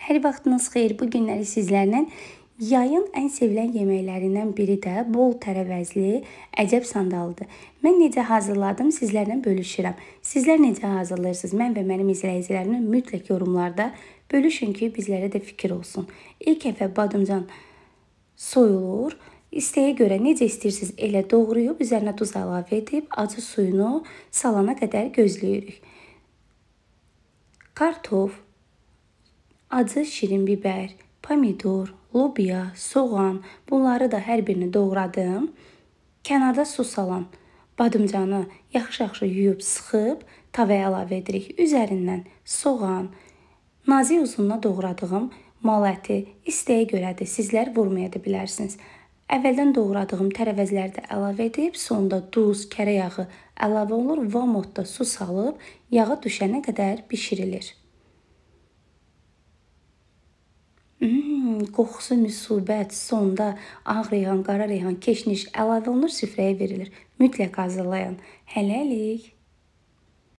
Hər vaxtınız xeyir. Bu günləri sizlərlə yayın ən sevilən yeməklərindən biri də bol tərəvəzli əcəb sandalıdır. Mən necə hazırladım sizlərlə bölüşürəm. Sizlər necə hazırlayırsınız? Mən və mənim izləyicilərimlə mütləq yorumlarda bölüşün ki, bizlərə də fikir olsun. İlk əvvə badımcan soyulur. İstəyə görə necə istəyirsiniz elə doğrayıb üzərinə duz əlavə edib acı suyunu salana qədər gözləyirik. Kartof, Acı şirin bibər, pomidor, lobiya, soğan, bunları da hər birini doğradım. Kənarda su salan badımcanı yaxşı-yaxşı yuyub sıxıb tavaya əlavə edirik. Üzərindən soğan, nazik uzununa doğradığım mal əti istəyə görədir. Sizlər vurmaya da bilərsiniz. Əvvəldən doğradığım tərəvəzləri də əlavə edib, sonda duz, kərə yağı əlavə olunur və modda su salıb yağı düşənə qədər bişirilir. qoxusu müsubət, sonda ağ reyhan, qara reyhan, keşniş əlavə olunur, süfrəyə verilir. Mütləq hazırlayın. Hələlik.